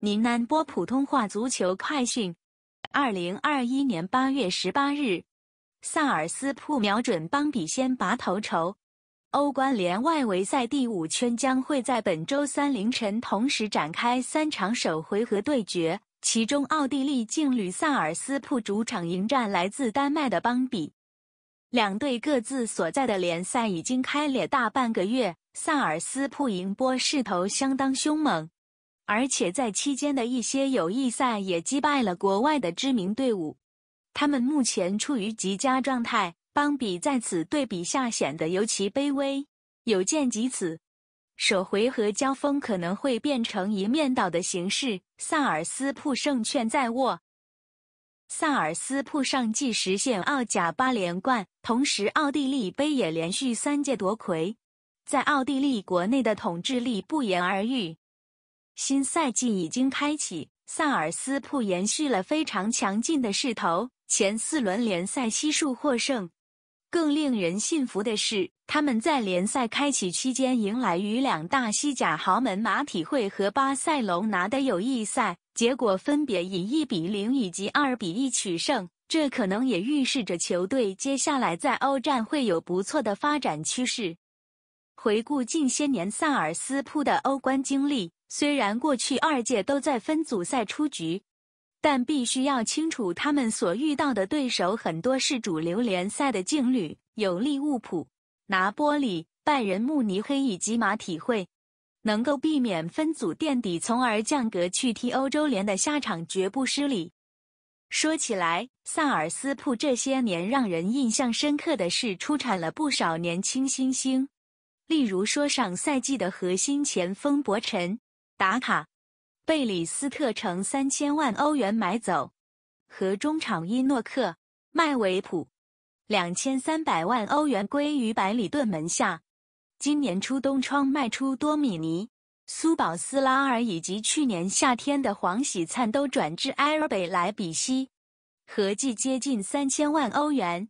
您南播普通话足球快讯？二零二一年八月十八日，萨尔斯普瞄准邦比先拔头筹。欧冠联外围赛第五圈将会在本周三凌晨同时展开三场首回合对决，其中奥地利劲旅萨尔斯普主场迎战来自丹麦的邦比。两队各自所在的联赛已经开裂大半个月，萨尔斯普赢波势头相当凶猛。而且在期间的一些友谊赛也击败了国外的知名队伍，他们目前处于极佳状态。邦比在此对比下显得尤其卑微。有见及此，首回合交锋可能会变成一面倒的形式。萨尔斯布胜券在握。萨尔斯布上季实现奥甲八连冠，同时奥地利杯也连续三届夺魁，在奥地利国内的统治力不言而喻。新赛季已经开启，萨尔斯普延续了非常强劲的势头，前四轮联赛悉数获胜。更令人信服的是，他们在联赛开启期间迎来与两大西甲豪门马体会和巴塞隆拿的友谊赛，结果分别以一比零以及二比一取胜。这可能也预示着球队接下来在欧战会有不错的发展趋势。回顾近些年萨尔斯普的欧冠经历。虽然过去二届都在分组赛出局，但必须要清楚，他们所遇到的对手很多是主流联赛的劲旅，有利物浦、拿波里、拜仁慕尼黑以及马体会，能够避免分组垫底，从而降格去踢欧洲联的下场，绝不失礼。说起来，萨尔斯普这些年让人印象深刻的是出产了不少年轻新星，例如说上赛季的核心前锋伯辰。打卡，贝里斯特城三千万欧元买走，和中场伊诺克、麦维普，两千三百万欧元归于百里顿门下。今年初冬窗卖出多米尼、苏保斯拉尔以及去年夏天的黄喜灿都转至埃尔贝莱比锡，合计接近三千万欧元。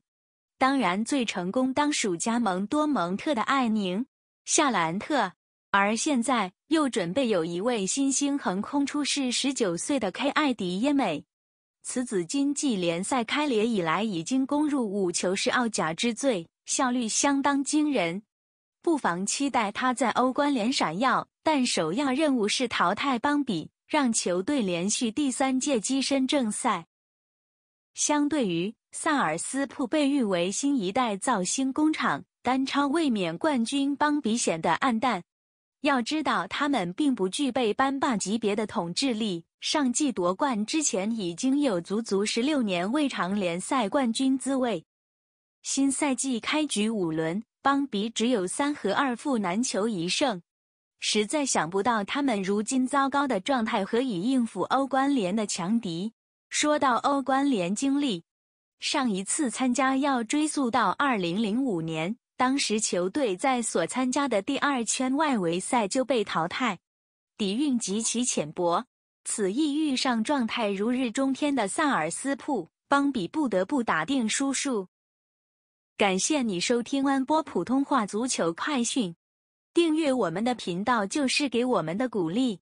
当然，最成功当属加盟多蒙特的艾宁、夏兰特，而现在。又准备有一位新星横空出世，十九岁的 K· 艾迪耶美，此子今季联赛开裂以来已经攻入五球，是澳甲之最，效率相当惊人。不妨期待他在欧冠联闪耀，但首要任务是淘汰邦比，让球队连续第三届跻身正赛。相对于萨尔斯普被誉为新一代造星工厂，单超卫冕冠军邦比显得黯淡。要知道，他们并不具备班霸级别的统治力。上季夺冠之前，已经有足足十六年未尝联赛冠军滋味。新赛季开局五轮，邦比只有三和二负，难求一胜。实在想不到他们如今糟糕的状态，何以应付欧冠联的强敌？说到欧冠联经历，上一次参加要追溯到二零零五年。当时球队在所参加的第二圈外围赛就被淘汰，底蕴极其浅薄。此役遇上状态如日中天的萨尔斯普，邦比不得不打定输数。感谢你收听安波普通话足球快讯，订阅我们的频道就是给我们的鼓励。